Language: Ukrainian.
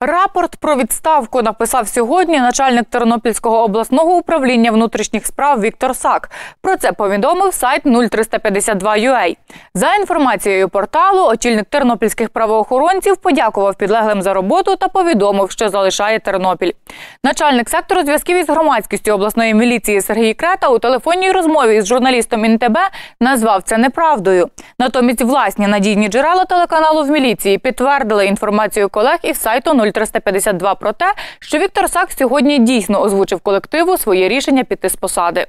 Рапорт про відставку написав сьогодні начальник Тернопільського обласного управління внутрішніх справ Віктор Сак. Про це повідомив сайт 0352.ua. За інформацією порталу, очільник тернопільських правоохоронців подякував підлеглим за роботу та повідомив, що залишає Тернопіль. Начальник сектору зв'язків із громадськістю обласної міліції Сергій Крета у телефонній розмові з журналістом ІНТБ назвав це неправдою. Натомість власні надійні джерела телеканалу в міліції підтвердили інформацію колег із сайту 0352 про те, що Віктор Сак сьогодні дійсно озвучив колективу своє рішення піти з посади.